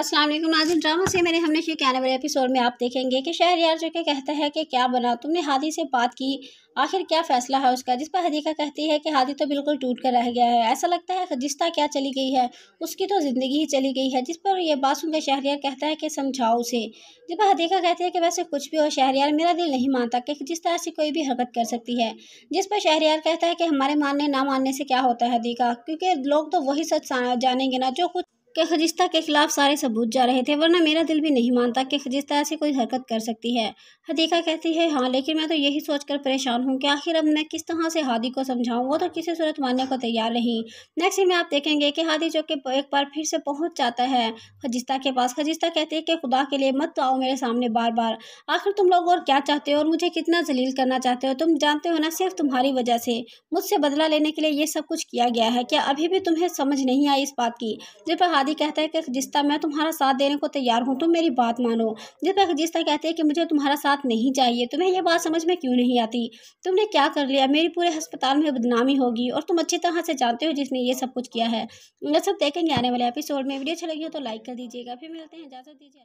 अस्सलाम वालेकुम नाजिन ड्रामा से मेरे हमने शे कहने वाले एपिसोड में आप देखेंगे कि शहर यार जो कि कहता है कि क्या बना तुमने हादी से बात की आखिर क्या फ़ैसला है उसका जिस पर हदीका कहती है कि हादी तो बिल्कुल टूट कर रह गया है ऐसा लगता है खजिस्ता क्या चली गई है उसकी तो ज़िंदगी ही चली गई है जिस पर यह बात सुनकर शहरियार कहता है कि समझाओ उसे जिस पर हदीका कहती है कि वैसे कुछ भी हो यार मेरा दिल नहीं मानता कि खजिस्ता ऐसी कोई भी हरकत कर सकती है जिस पर यार कहता है कि हमारे मानने ना मानने से क्या होता है हदीका क्योंकि लोग तो वही सच जानेंगे ना जो कुछ कि खजिस्ता के खिलाफ सारे सबूत जा रहे थे वरना मेरा दिल भी नहीं मानता कि खजिस्ता ऐसी कोई हरकत कर सकती है हदीका कहती है हाँ लेकिन मैं तो यही सोचकर परेशान हूँ कि आखिर अब मैं किस तरह से हादी को समझाऊँ वो तो किसी सूरत मानने को तैयार नहीं नेक्स्ट में आप देखेंगे कि हादी जो कि एक बार फिर से पहुँच जाता है खजिस्ता के पास खजिस्ता कहती है कि खुदा के लिए मत आओ मेरे सामने बार बार आखिर तुम लोग और क्या चाहते हो और मुझे कितना जलील करना चाहते हो तुम जानते हो ना सिर्फ तुम्हारी वजह से मुझसे बदला लेने के लिए ये सब कुछ किया गया है क्या अभी भी तुम्हें समझ नहीं आई इस बात की जिस पर सादी कहता है कि खजिस्ता मैं तुम्हारा साथ देने को तैयार हूँ तुम तो मेरी बात मानो जिस पर खजिस्ता कहते हैं कि मुझे तुम्हारा साथ नहीं चाहिए तुम्हें यह बात समझ में क्यों नहीं आती तुमने क्या कर लिया मेरी पूरे अस्पताल में बदनामी होगी और तुम अच्छी तरह से जानते हो जिसने ये सब कुछ किया है यह सब देखेंगे आने वाले एपिसोड में वीडियो अच्छी लगी हो तो लाइक कर दीजिएगा फिर मिलते हैं इजाज़त दीजिए